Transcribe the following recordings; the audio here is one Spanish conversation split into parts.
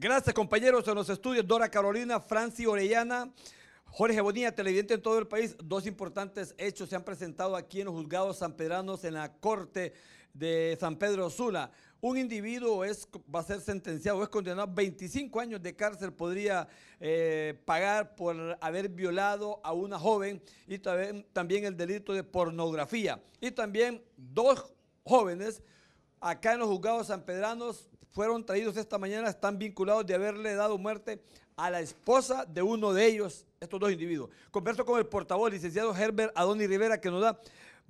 Gracias, compañeros, en los estudios. Dora Carolina, Franci Orellana. Jorge Bonilla, televidente en todo el país, dos importantes hechos se han presentado aquí en los juzgados sanpedranos en la Corte de San Pedro Sula. Un individuo es, va a ser sentenciado, es condenado a 25 años de cárcel, podría eh, pagar por haber violado a una joven y también, también el delito de pornografía. Y también dos jóvenes acá en los juzgados sanpedranos fueron traídos esta mañana, están vinculados de haberle dado muerte a la esposa de uno de ellos, estos dos individuos. Converso con el portavoz, licenciado Herbert Adoni Rivera, que nos da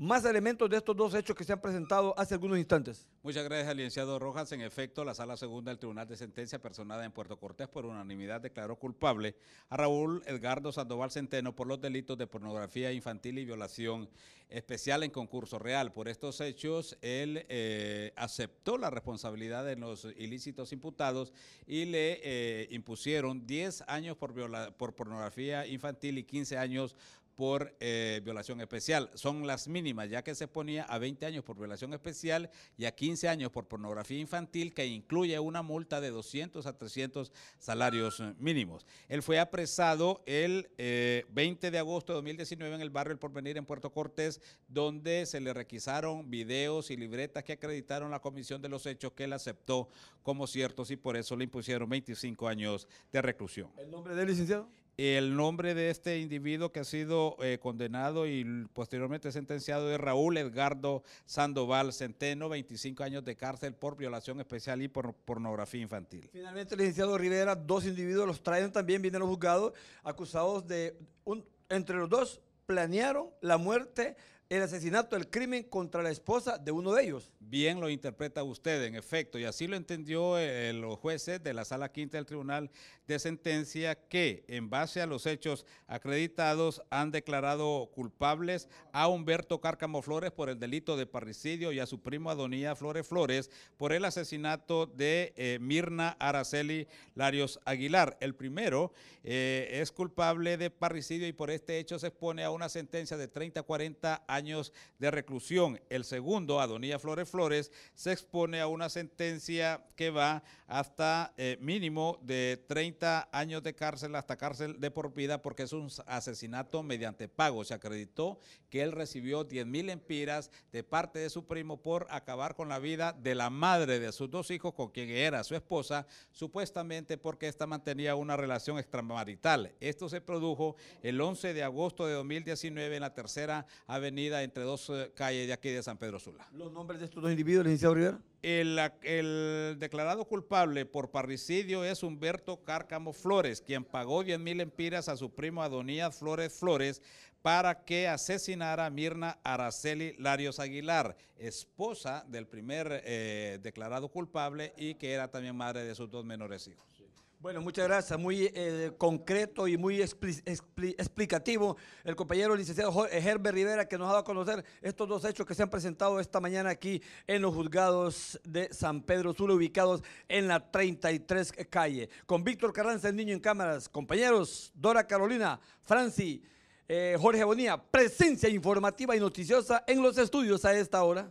más elementos de estos dos hechos que se han presentado hace algunos instantes. Muchas gracias, licenciado Rojas. En efecto, la sala segunda del Tribunal de Sentencia personada en Puerto Cortés por unanimidad declaró culpable a Raúl Edgardo Sandoval Centeno por los delitos de pornografía infantil y violación especial en concurso real. Por estos hechos, él eh, aceptó la responsabilidad de los ilícitos imputados y le eh, impusieron 10 años por, por pornografía infantil y 15 años por eh, violación especial. Son las mínimas, ya que se ponía a 20 años por violación especial y a 15 años por pornografía infantil, que incluye una multa de 200 a 300 salarios eh, mínimos. Él fue apresado el 20 eh, de agosto de 2019 en el barrio El Porvenir en Puerto Cortés, donde se le requisaron videos y libretas que acreditaron la comisión de los hechos que él aceptó como ciertos y por eso le impusieron 25 años de reclusión. ¿El nombre del licenciado? El nombre de este individuo que ha sido eh, condenado y posteriormente sentenciado es Raúl Edgardo Sandoval Centeno, 25 años de cárcel por violación especial y por pornografía infantil. Finalmente, el licenciado Rivera, dos individuos los traen también, vienen los juzgados, acusados de, entre los dos, planearon la muerte el asesinato, el crimen contra la esposa de uno de ellos. Bien lo interpreta usted, en efecto, y así lo entendió eh, los jueces de la Sala Quinta del Tribunal de Sentencia que, en base a los hechos acreditados, han declarado culpables a Humberto Cárcamo Flores por el delito de parricidio y a su primo Adonía Flores Flores por el asesinato de eh, Mirna Araceli Larios Aguilar. El primero eh, es culpable de parricidio y por este hecho se expone a una sentencia de 30 a 40 años años de reclusión. El segundo, Adonía Flores Flores, se expone a una sentencia que va hasta eh, mínimo de 30 años de cárcel hasta cárcel de por vida porque es un asesinato mediante pago. Se acreditó que él recibió 10 mil empiras de parte de su primo por acabar con la vida de la madre de sus dos hijos con quien era su esposa, supuestamente porque ésta mantenía una relación extramarital. Esto se produjo el 11 de agosto de 2019 en la tercera avenida entre dos eh, calles de aquí de San Pedro Sula. ¿Los nombres de estos dos individuos, licenciado Rivera? El, declarado culpable por parricidio es Humberto Cárcamo Flores, quien pagó 10 mil empiras a su primo Adonías Flores Flores para que asesinara a Mirna Araceli Larios Aguilar, esposa del primer eh, declarado culpable y que era también madre de sus dos menores hijos. Bueno, muchas gracias. Muy eh, concreto y muy explicativo el compañero licenciado eh, Herbert Rivera que nos ha dado a conocer estos dos hechos que se han presentado esta mañana aquí en los juzgados de San Pedro Sula, ubicados en la 33 calle. Con Víctor Carranza, el niño en cámaras. Compañeros, Dora Carolina, Franci, eh, Jorge Bonía, presencia informativa y noticiosa en los estudios a esta hora.